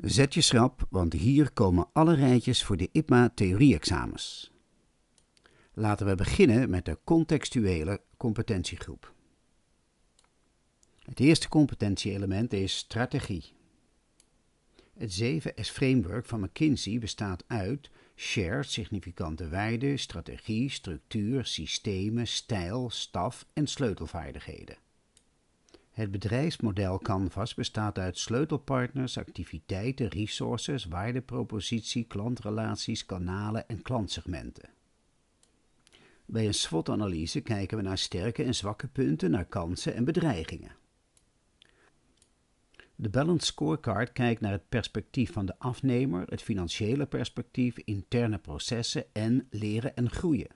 Zet je schrap, want hier komen alle rijtjes voor de IPMA theorie-examens. Laten we beginnen met de contextuele competentiegroep. Het eerste competentieelement is strategie. Het 7S-framework van McKinsey bestaat uit shared, significante waarde, strategie, structuur, systemen, stijl, staf en sleutelvaardigheden. Het bedrijfsmodel Canvas bestaat uit sleutelpartners, activiteiten, resources, waardepropositie, klantrelaties, kanalen en klantsegmenten. Bij een SWOT-analyse kijken we naar sterke en zwakke punten, naar kansen en bedreigingen. De Balance Scorecard kijkt naar het perspectief van de afnemer, het financiële perspectief, interne processen en leren en groeien.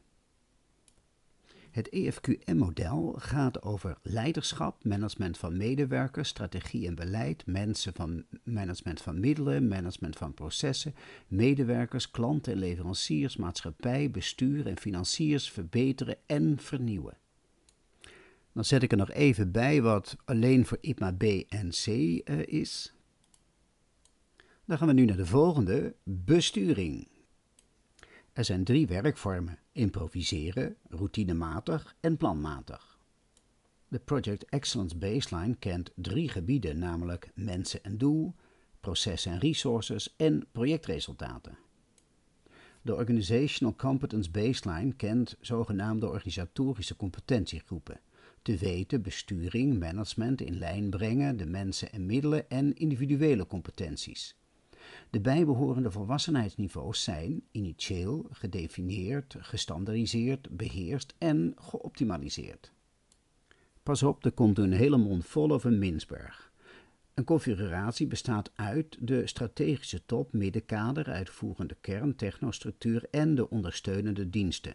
Het EFQM-model gaat over leiderschap, management van medewerkers, strategie en beleid, mensen van management van middelen, management van processen, medewerkers, klanten en leveranciers, maatschappij, bestuur en financiers verbeteren en vernieuwen. Dan zet ik er nog even bij wat alleen voor IPMA B en C eh, is. Dan gaan we nu naar de volgende, besturing. Er zijn drie werkvormen: improviseren, routinematig en planmatig. De Project Excellence Baseline kent drie gebieden, namelijk mensen en doel, processen en resources en projectresultaten. De Organizational Competence Baseline kent zogenaamde organisatorische competentiegroepen. Te weten besturing, management in lijn brengen, de mensen en middelen en individuele competenties. De bijbehorende volwassenheidsniveaus zijn initieel gedefinieerd, gestandardiseerd, beheerst en geoptimaliseerd. Pas op, er komt een hele mond vol over een minsberg. Een configuratie bestaat uit de strategische top, middenkader, uitvoerende kern, technostructuur en de ondersteunende diensten.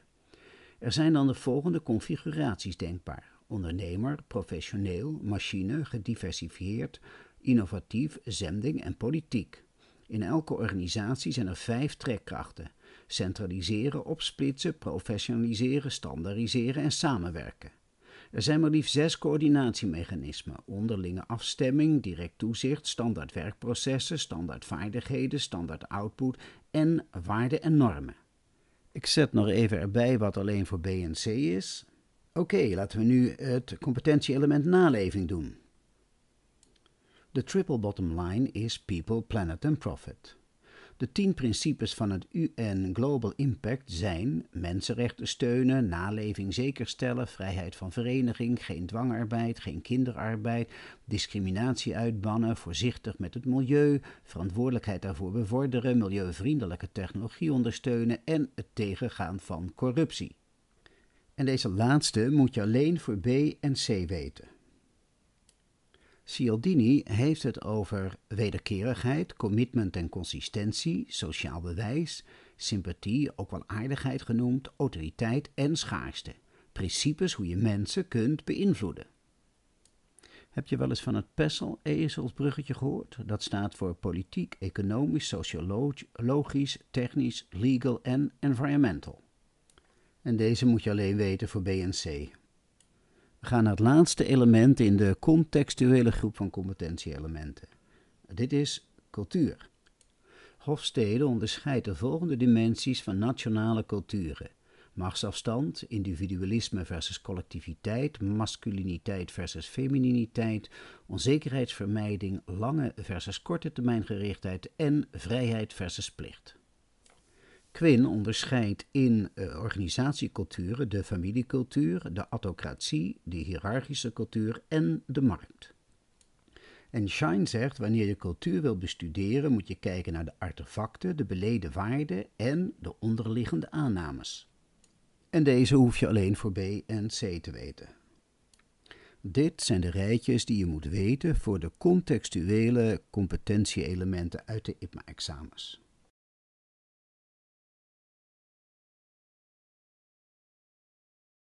Er zijn dan de volgende configuraties denkbaar: ondernemer, professioneel, machine, gediversifieerd, innovatief, zending en politiek. In elke organisatie zijn er vijf trekkrachten: centraliseren, opsplitsen, professionaliseren, standaardiseren en samenwerken. Er zijn maar liefst zes coördinatiemechanismen: onderlinge afstemming, direct toezicht, standaard werkprocessen, standaard vaardigheden, standaard output en waarden en normen. Ik zet nog even erbij wat alleen voor BNC is. Oké, laten we nu het competentieelement naleving doen. De triple bottom line is people, planet and profit. De tien principes van het UN Global Impact zijn mensenrechten steunen, naleving zekerstellen, vrijheid van vereniging, geen dwangarbeid, geen kinderarbeid, discriminatie uitbannen, voorzichtig met het milieu, verantwoordelijkheid daarvoor bevorderen, milieuvriendelijke technologie ondersteunen en het tegengaan van corruptie. En deze laatste moet je alleen voor B en C weten. Cialdini heeft het over wederkerigheid, commitment en consistentie, sociaal bewijs, sympathie, ook wel aardigheid genoemd, autoriteit en schaarste. Principes hoe je mensen kunt beïnvloeden. Heb je wel eens van het pessel ezelsbruggetje gehoord? Dat staat voor politiek, economisch, sociologisch, technisch, legal en environmental. En deze moet je alleen weten voor BNC. We gaan naar het laatste element in de contextuele groep van competentieelementen. Dit is cultuur. Hofstede onderscheidt de volgende dimensies van nationale culturen: machtsafstand, individualisme versus collectiviteit, masculiniteit versus femininiteit, onzekerheidsvermijding, lange versus korte termijngerichtheid en vrijheid versus plicht. Quinn onderscheidt in eh, organisatieculturen de familiecultuur, de autocratie, de hiërarchische cultuur en de markt. En Shine zegt, wanneer je cultuur wil bestuderen, moet je kijken naar de artefacten, de beleden waarden en de onderliggende aannames. En deze hoef je alleen voor B en C te weten. Dit zijn de rijtjes die je moet weten voor de contextuele competentieelementen uit de IPMA-examens.